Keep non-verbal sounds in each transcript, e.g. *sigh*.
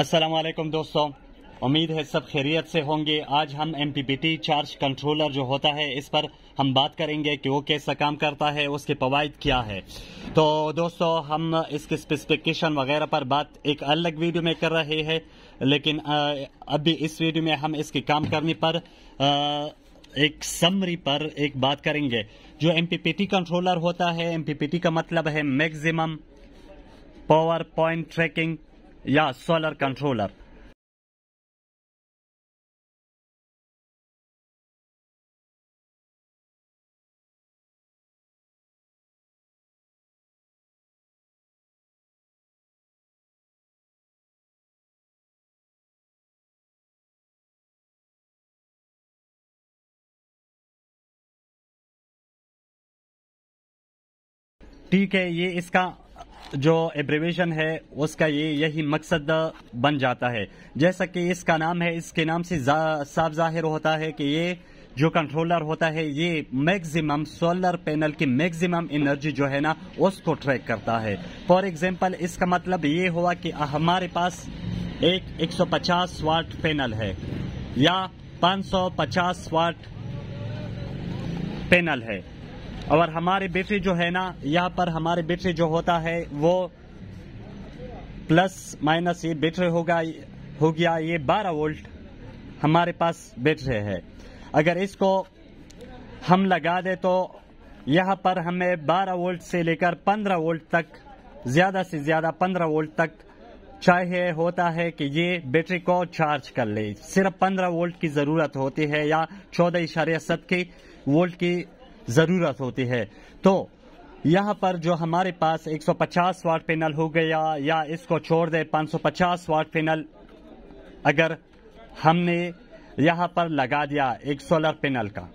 असलम दोस्तों उम्मीद है सब खैरियत से होंगे आज हम M P T charge controller जो होता है इस पर हम बात करेंगे कि वो कैसा काम करता है उसके पवायद क्या है तो दोस्तों हम इसके स्पेसिफिकेशन वगैरह पर बात एक अलग वीडियो में कर रहे हैं लेकिन अभी इस वीडियो में हम इसके काम करने पर एक समरी पर एक बात करेंगे जो M P P T controller होता है एम पी पी टी का मतलब है मैक्सिमम पावर पॉइंट ट्रैकिंग या सोलर कंट्रोलर ठीक है ये इसका जो एब्रेवेशन है उसका ये यही मकसद बन जाता है जैसा कि इसका नाम है इसके नाम से साफ जाहिर होता है कि ये जो कंट्रोलर होता है ये मैक्सिमम सोलर पैनल की मैक्सिमम एनर्जी जो है ना उसको ट्रैक करता है फॉर एग्जांपल इसका मतलब ये हुआ कि हमारे पास एक 150 वाट पैनल है या 550 वाट पैनल है और हमारे बैटरी जो है ना यहाँ पर हमारे बैटरी जो होता है वो प्लस माइनस ये बैटरी होगा हो गया ये 12 वोल्ट हमारे पास बैटरी है अगर इसको हम लगा दे तो यहाँ पर हमें 12 वोल्ट से लेकर 15 वोल्ट तक ज़्यादा से ज़्यादा 15 वोल्ट तक चाहे होता है कि ये बैटरी को चार्ज कर ले सिर्फ 15 वोल्ट की ज़रूरत होती है या चौदह इशारे की वोल्ट की ज़रूरत होती है तो यहाँ पर जो हमारे पास 150 वाट पैनल हो गया या इसको छोड़ दे 550 वाट पैनल अगर हमने यहाँ पर लगा दिया एक सोलर पैनल का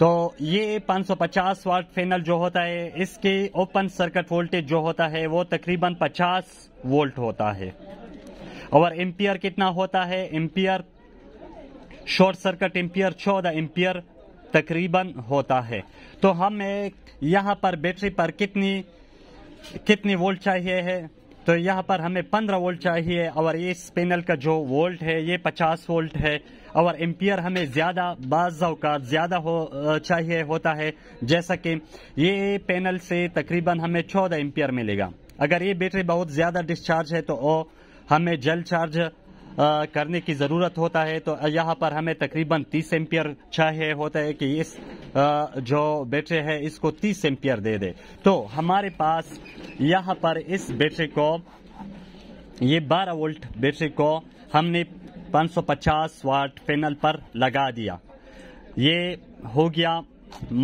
तो ये 550 वाट पैनल जो होता है इसके ओपन सर्किट वोल्टेज जो होता है वो तकरीबन 50 वोल्ट होता है और एम्पियर कितना होता है एम्पियर शॉर्ट सर्किट एम्पियर चौदह एम्पियर तकरीबन होता है तो हमें यहाँ पर बैटरी पर कितनी कितनी वोल्ट चाहिए है तो यहाँ पर हमें पंद्रह वोल्ट चाहिए और इस पैनल का जो वोल्ट है ये पचास वोल्ट है और एम्पियर हमें ज़्यादा बाज़ात ज़्यादा हो चाहिए होता है जैसा कि ये पैनल से तकरीबन हमें चौदह एम्पियर मिलेगा अगर ये बैटरी बहुत ज़्यादा डिस्चार्ज है तो ओ, हमें जल चार्ज करने की ज़रूरत होता है तो यहाँ पर हमें तकरीबन 30 एम्पियर चाहिए होता है कि इस जो बैटरी है इसको 30 एम्पियर दे दे तो हमारे पास यहाँ पर इस बैटरी को ये 12 वोल्ट बैटरी को हमने 550 वाट पैनल पर लगा दिया ये हो गया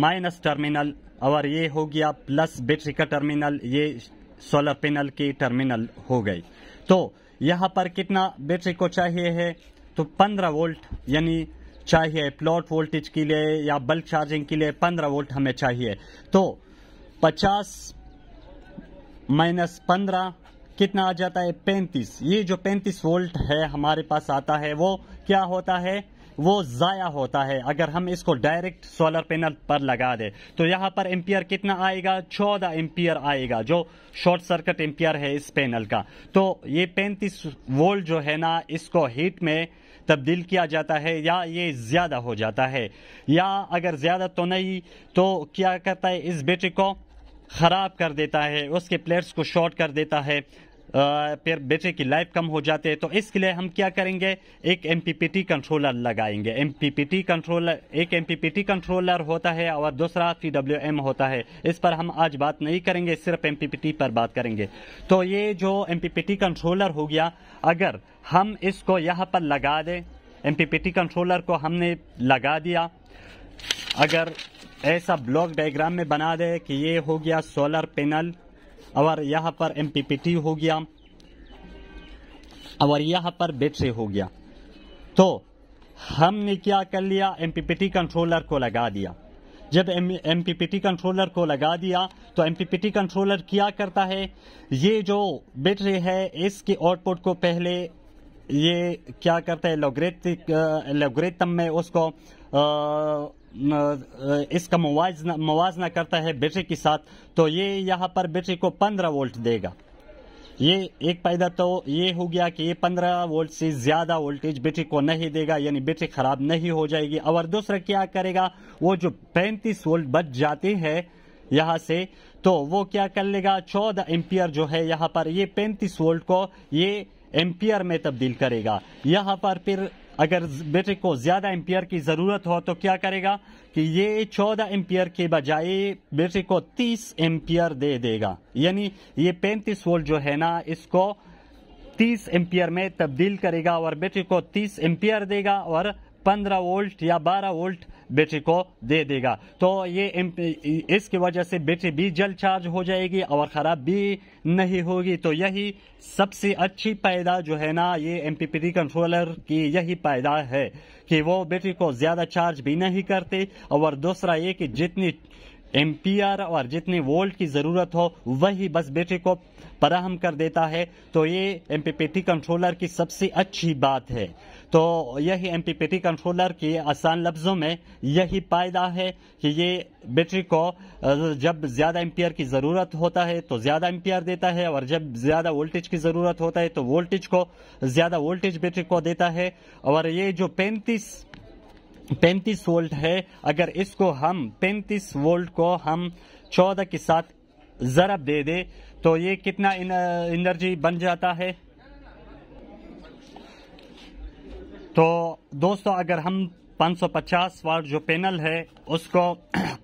माइनस टर्मिनल और ये हो गया प्लस बैटरी का टर्मिनल ये सोलर पैनल की टर्मिनल हो गई तो यहाँ पर कितना बैटरी को चाहिए है तो 15 वोल्ट यानी चाहिए प्लॉट वोल्टेज के लिए या बल्ब चार्जिंग के लिए 15 वोल्ट हमें चाहिए तो 50 माइनस पंद्रह कितना आ जाता है 35 ये जो 35 वोल्ट है हमारे पास आता है वो क्या होता है वो ज़ाया होता है अगर हम इसको डायरेक्ट सोलर पैनल पर लगा दें तो यहाँ पर एम्पियर कितना आएगा चौदह एम्पियर आएगा जो शॉर्ट सर्किट एम्पियर है इस पैनल का तो ये पैंतीस वोल्ट जो है ना इसको हीट में तब्दील किया जाता है या ये ज़्यादा हो जाता है या अगर ज़्यादा तो नहीं तो क्या करता है इस बैटरी को ख़राब कर देता है उसके प्लेट्स को शॉर्ट कर देता है फिर बेटे की लाइफ कम हो जाते हैं तो इसके लिए हम क्या करेंगे एक एम कंट्रोलर लगाएंगे एम कंट्रोलर एक एम कंट्रोलर होता है और दूसरा टी होता है इस पर हम आज बात नहीं करेंगे सिर्फ एम पर बात करेंगे तो ये जो एम कंट्रोलर हो गया अगर हम इसको यहाँ पर लगा दें एम कंट्रोलर को हमने लगा दिया अगर ऐसा ब्लॉक डायग्राम में बना दे कि ये हो गया सोलर पैनल और यहाँ पर एम हो गया और यहाँ पर बैटरी हो गया तो हमने क्या कर लिया एम कंट्रोलर को लगा दिया जब एम कंट्रोलर को लगा दिया तो एम कंट्रोलर क्या करता है ये जो बैटरी है इसके आउटपुट को पहले ये क्या करता है लोग्रेटिक लोग्रेटम में उसको आ, इसका मुवाजना मुवाजना करता है बैटरी के साथ तो ये यहाँ पर बैटरी को 15 वोल्ट देगा ये एक फायदा तो ये हो गया कि ये 15 वोल्ट से ज़्यादा वोल्टेज बैटरी को नहीं देगा यानी बैटरी ख़राब नहीं हो जाएगी और दूसरा क्या करेगा वो जो 35 वोल्ट बच जाते हैं यहाँ से तो वो क्या कर लेगा चौदह एम्पियर जो है यहाँ पर ये पैंतीस वोल्ट को ये एम्पियर में तब्दील करेगा यहाँ पर फिर अगर बैटरी को ज़्यादा एम्पियर की ज़रूरत हो तो क्या करेगा कि ये चौदह एम्पियर के बजाय बैटरी को तीस एम्पियर दे देगा यानी ये पैंतीस वोल्ट जो है ना इसको तीस एम्पियर में तब्दील करेगा और बैटरी को तीस एम्पियर देगा और पंद्रह वोल्ट या बारह वोल्ट बैटरी को दे देगा तो ये इसकी वजह से बैटरी भी जल्द चार्ज हो जाएगी और ख़राब भी नहीं होगी तो यही सबसे अच्छी पायदा जो है ना ये एम कंट्रोलर की यही पायदा है कि वो बैटरी को ज़्यादा चार्ज भी नहीं करते और दूसरा ये कि जितनी एमपीआर और जितने वोल्ट की ज़रूरत हो वही बस बैटरी को फराहम कर देता है तो ये एमपीपीटी कंट्रोलर की सबसे अच्छी बात है तो यही एमपीपीटी कंट्रोलर की आसान लफ्ज़ों में यही फायदा है कि ये बैटरी को जब ज़्यादा एमपीआर की ज़रूरत होता है तो ज़्यादा एमपीआर देता है और जब ज़्यादा वोल्टेज की ज़रूरत होता है तो वोल्टेज को ज़्यादा वोल्टेज बैटरी को देता है और ये जो पैंतीस 35 वोल्ट है अगर इसको हम 35 वोल्ट को हम 14 के साथ ज़रब दे दे तो ये कितना एनर्जी बन जाता है तो दोस्तों अगर हम 550 वाट जो पैनल है उसको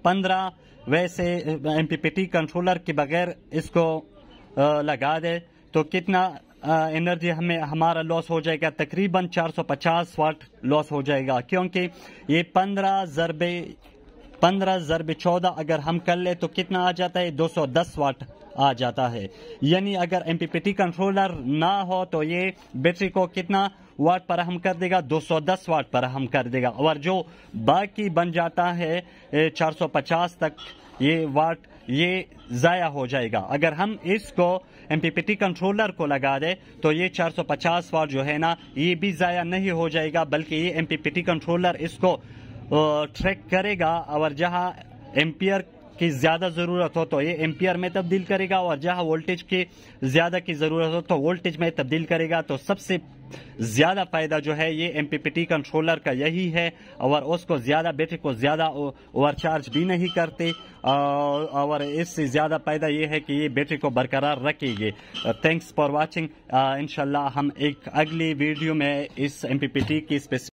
15 *clears throat* वैसे एम कंट्रोलर के बगैर इसको लगा दे तो कितना एनर्जी हमें हमारा लॉस हो जाएगा तकरीबन 450 वाट लॉस हो जाएगा क्योंकि ये 15 जरबे पंद्रह जरब चौदह अगर हम कर ले तो कितना आ जाता है दो सौ दस वाट आ जाता है यानी अगर एम कंट्रोलर ना हो तो ये बैटरी को कितना वाट पर हम कर देगा 210 वाट पर हम कर देगा और जो बाकी बन जाता है 450 तक ये वाट ये ज़ाया हो जाएगा अगर हम इसको एम कंट्रोलर को लगा दे तो ये 450 वाट जो है ना ये भी ज़ाया नहीं हो जाएगा बल्कि ये एम कंट्रोलर इसको ट्रैक करेगा और जहां एम्पियर की ज़्यादा ज़रूरत हो तो ये एम्पियर में तब्दील करेगा और जहां वोल्टेज की ज़्यादा की ज़रूरत हो तो वोल्टेज में तब्दील करेगा तो सबसे ज़्यादा फ़ायदा जो है ये एम कंट्रोलर का यही है और उसको ज़्यादा बैटरी को ज़्यादा ओवरचार्ज भी नहीं करते और इससे ज़्यादा फ़ायदा ये है कि ये बैटरी को बरकरार रखेगी थैंक्स फॉर वॉचिंग इन हम एक अगली वीडियो में इस एम की स्पेसिफिक